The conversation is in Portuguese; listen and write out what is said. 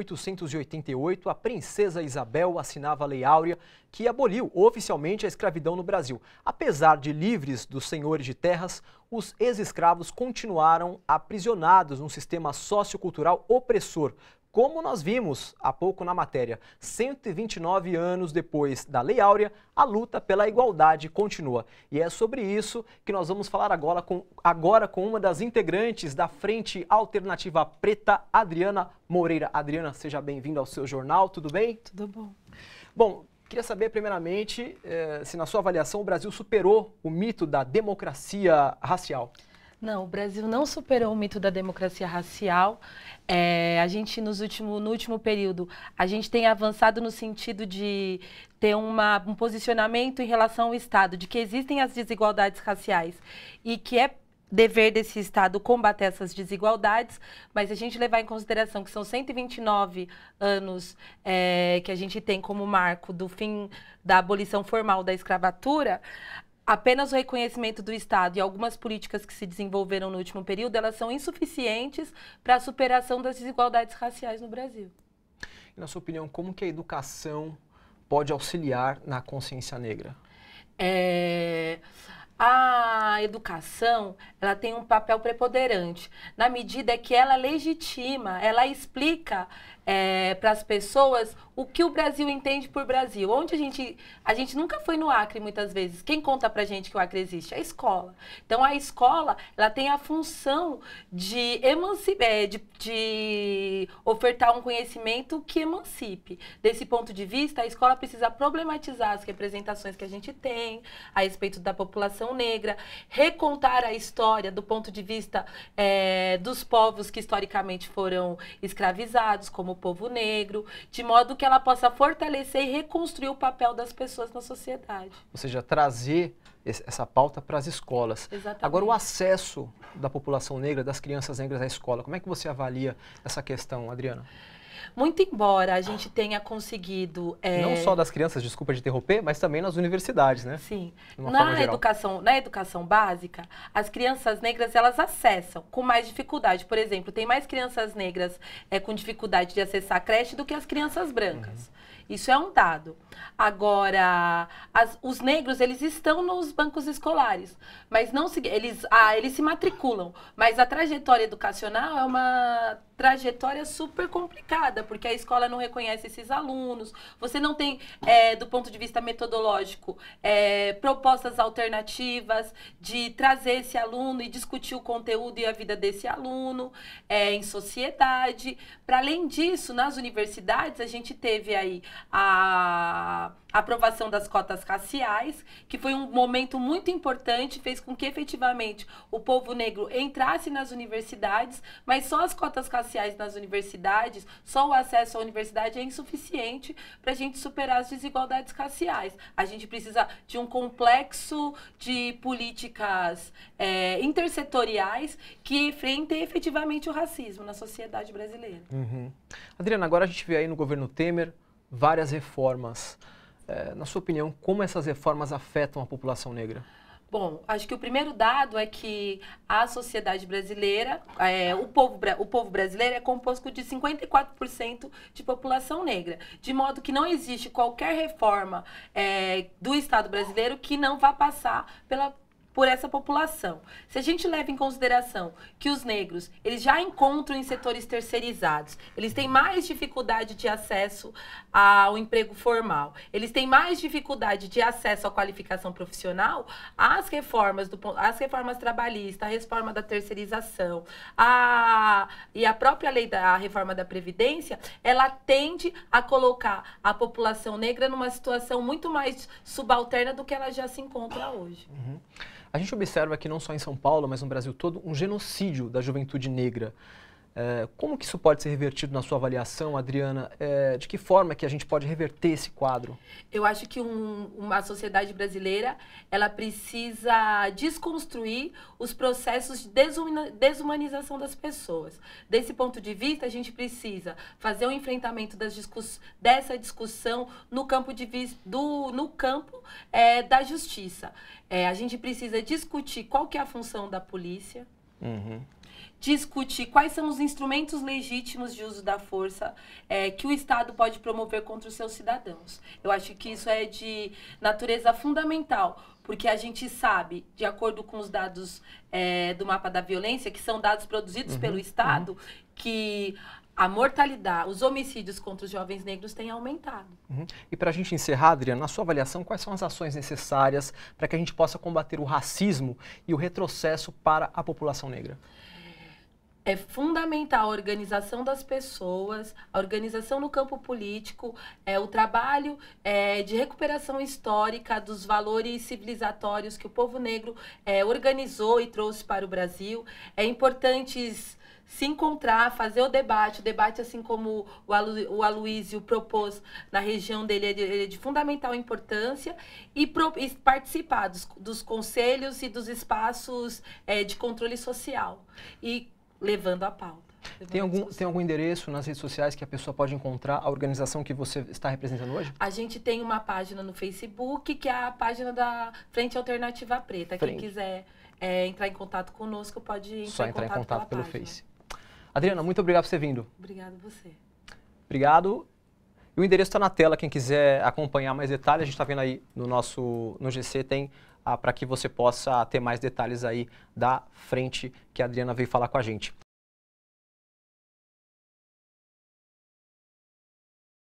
1888, a princesa Isabel assinava a Lei Áurea, que aboliu oficialmente a escravidão no Brasil. Apesar de livres dos senhores de terras, os ex-escravos continuaram aprisionados num sistema sociocultural opressor, como nós vimos há pouco na matéria, 129 anos depois da Lei Áurea, a luta pela igualdade continua. E é sobre isso que nós vamos falar agora com, agora com uma das integrantes da Frente Alternativa Preta, Adriana Moreira. Adriana, seja bem-vinda ao seu jornal, tudo bem? Tudo bom. Bom, queria saber primeiramente eh, se na sua avaliação o Brasil superou o mito da democracia racial. Não, o Brasil não superou o mito da democracia racial. É, a gente, nos último, no último período, a gente tem avançado no sentido de ter uma, um posicionamento em relação ao Estado, de que existem as desigualdades raciais e que é dever desse Estado combater essas desigualdades, mas se a gente levar em consideração que são 129 anos é, que a gente tem como marco do fim da abolição formal da escravatura, apenas o reconhecimento do Estado e algumas políticas que se desenvolveram no último período, elas são insuficientes para a superação das desigualdades raciais no Brasil. E na sua opinião, como que a educação pode auxiliar na consciência negra? É... A educação, ela tem um papel preponderante, na medida que ela legitima, ela explica é, para as pessoas o que o Brasil entende por Brasil. Onde a gente. A gente nunca foi no Acre muitas vezes. Quem conta pra gente que o Acre existe? É a escola. Então a escola ela tem a função de emancipar, é, de, de ofertar um conhecimento que emancipe. Desse ponto de vista, a escola precisa problematizar as representações que a gente tem a respeito da população negra, recontar a história do ponto de vista é, dos povos que historicamente foram escravizados, como o povo negro, de modo que que ela possa fortalecer e reconstruir o papel das pessoas na sociedade. Ou seja, trazer essa pauta para as escolas. Exatamente. Agora, o acesso da população negra, das crianças negras à escola, como é que você avalia essa questão, Adriana? Muito embora a gente tenha conseguido. É... Não só das crianças, desculpa de interromper, mas também nas universidades, né? Sim. Na educação, na educação básica, as crianças negras elas acessam com mais dificuldade. Por exemplo, tem mais crianças negras é, com dificuldade de acessar a creche do que as crianças brancas. Uhum. Isso é um dado. Agora, as, os negros, eles estão nos bancos escolares, mas não se, eles, ah, eles se matriculam, mas a trajetória educacional é uma trajetória super complicada, porque a escola não reconhece esses alunos, você não tem, é, do ponto de vista metodológico, é, propostas alternativas de trazer esse aluno e discutir o conteúdo e a vida desse aluno é, em sociedade. Para além disso, nas universidades, a gente teve aí a aprovação das cotas raciais, que foi um momento muito importante, fez com que efetivamente o povo negro entrasse nas universidades, mas só as cotas raciais nas universidades, só o acesso à universidade é insuficiente para a gente superar as desigualdades raciais. A gente precisa de um complexo de políticas é, intersetoriais que enfrentem efetivamente o racismo na sociedade brasileira. Uhum. Adriana, agora a gente vê aí no governo Temer várias reformas. É, na sua opinião, como essas reformas afetam a população negra? Bom, acho que o primeiro dado é que a sociedade brasileira, é, o, povo, o povo brasileiro é composto de 54% de população negra, de modo que não existe qualquer reforma é, do Estado brasileiro que não vá passar pela por essa população. Se a gente leva em consideração que os negros, eles já encontram em setores terceirizados, eles têm mais dificuldade de acesso ao emprego formal, eles têm mais dificuldade de acesso à qualificação profissional, as reformas do as reformas trabalhistas, a reforma da terceirização, a e a própria lei da reforma da previdência, ela tende a colocar a população negra numa situação muito mais subalterna do que ela já se encontra hoje. Uhum. A gente observa que não só em São Paulo, mas no Brasil todo, um genocídio da juventude negra. É, como que isso pode ser revertido na sua avaliação, Adriana? É, de que forma que a gente pode reverter esse quadro? Eu acho que um, uma sociedade brasileira ela precisa desconstruir os processos de desumanização das pessoas. Desse ponto de vista, a gente precisa fazer o um enfrentamento discuss dessa discussão no campo, de do, no campo é, da justiça. É, a gente precisa discutir qual que é a função da polícia, Uhum. Discutir quais são os instrumentos legítimos de uso da força é, que o Estado pode promover contra os seus cidadãos. Eu acho que isso é de natureza fundamental, porque a gente sabe, de acordo com os dados é, do mapa da violência, que são dados produzidos uhum, pelo uhum. Estado, uhum. que a mortalidade, os homicídios contra os jovens negros têm aumentado. Uhum. E para a gente encerrar, Adriana, na sua avaliação, quais são as ações necessárias para que a gente possa combater o racismo e o retrocesso para a população negra? É fundamental a organização das pessoas, a organização no campo político, é, o trabalho é, de recuperação histórica dos valores civilizatórios que o povo negro é, organizou e trouxe para o Brasil. É importantes se encontrar, fazer o debate. O debate, assim como o, Alu, o Aloysio propôs na região dele, é de, é de fundamental importância, e, pro, e participar dos, dos, conselhos e dos espaços é, de controle social. E levando a pauta. Tem algum, tem algum endereço nas redes sociais que a pessoa pode encontrar a organização que você está representando hoje? A gente tem uma página no Facebook, que é a página da Frente Alternativa Preta. Frente. Quem quiser é, entrar em contato conosco pode entrar, Só entrar em contato, em contato pelo página. Face. Adriana, muito obrigado por você vindo. Obrigado você. Obrigado. E o endereço está na tela, quem quiser acompanhar mais detalhes, a gente está vendo aí no nosso no GC, tem ah, para que você possa ter mais detalhes aí da frente que a Adriana veio falar com a gente.